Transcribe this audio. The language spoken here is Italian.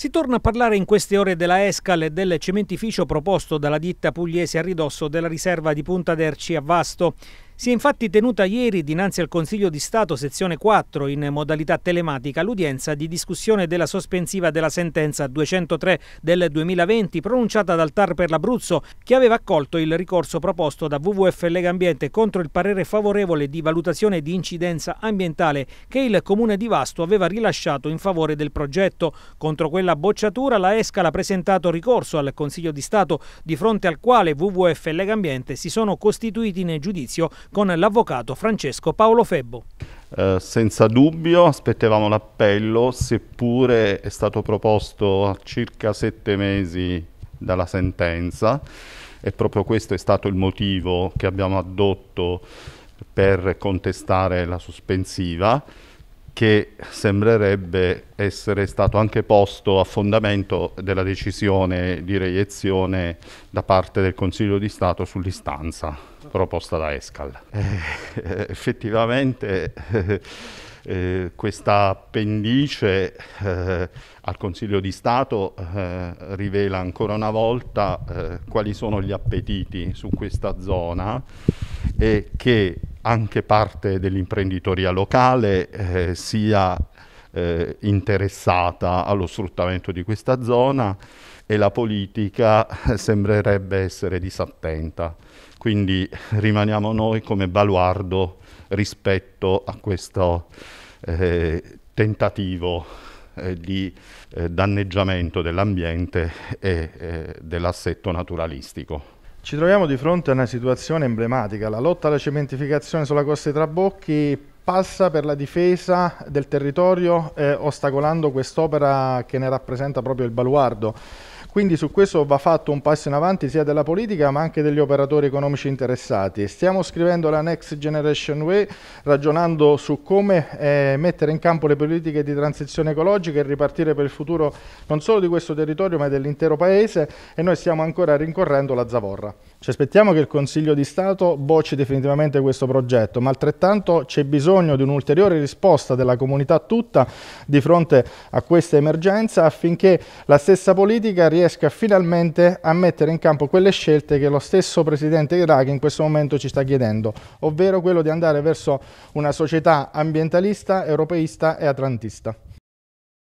Si torna a parlare in queste ore della Escal e del cementificio proposto dalla ditta pugliese a ridosso della riserva di Punta d'Erci a Vasto. Si è infatti tenuta ieri dinanzi al Consiglio di Stato sezione 4 in modalità telematica l'udienza di discussione della sospensiva della sentenza 203 del 2020 pronunciata dal TAR per l'Abruzzo che aveva accolto il ricorso proposto da WWF Lega Ambiente contro il parere favorevole di valutazione di incidenza ambientale che il Comune di Vasto aveva rilasciato in favore del progetto. Contro quella bocciatura la Escal ha presentato ricorso al Consiglio di Stato di fronte al quale WWF Lega Ambiente si sono costituiti in giudizio con l'avvocato Francesco Paolo Febbo. Eh, senza dubbio aspettavamo l'appello, seppure è stato proposto a circa sette mesi dalla sentenza e proprio questo è stato il motivo che abbiamo adotto per contestare la sospensiva che sembrerebbe essere stato anche posto a fondamento della decisione di reiezione da parte del Consiglio di Stato sull'istanza proposta da Escal. Eh, effettivamente eh, questa appendice eh, al Consiglio di Stato eh, rivela ancora una volta eh, quali sono gli appetiti su questa zona e che anche parte dell'imprenditoria locale eh, sia eh, interessata allo sfruttamento di questa zona e la politica eh, sembrerebbe essere disattenta. Quindi rimaniamo noi come baluardo rispetto a questo eh, tentativo eh, di eh, danneggiamento dell'ambiente e dell'assetto naturalistico. Ci troviamo di fronte a una situazione emblematica. La lotta alla cementificazione sulla costa dei Trabocchi passa per la difesa del territorio eh, ostacolando quest'opera che ne rappresenta proprio il baluardo. Quindi su questo va fatto un passo in avanti sia della politica ma anche degli operatori economici interessati. Stiamo scrivendo la Next Generation Way ragionando su come eh, mettere in campo le politiche di transizione ecologica e ripartire per il futuro non solo di questo territorio ma dell'intero Paese e noi stiamo ancora rincorrendo la zavorra. Ci aspettiamo che il Consiglio di Stato bocci definitivamente questo progetto, ma altrettanto c'è bisogno di un'ulteriore risposta della comunità tutta di fronte a questa emergenza affinché la stessa politica riesca finalmente a mettere in campo quelle scelte che lo stesso presidente Draghi in questo momento ci sta chiedendo, ovvero quello di andare verso una società ambientalista, europeista e atlantista.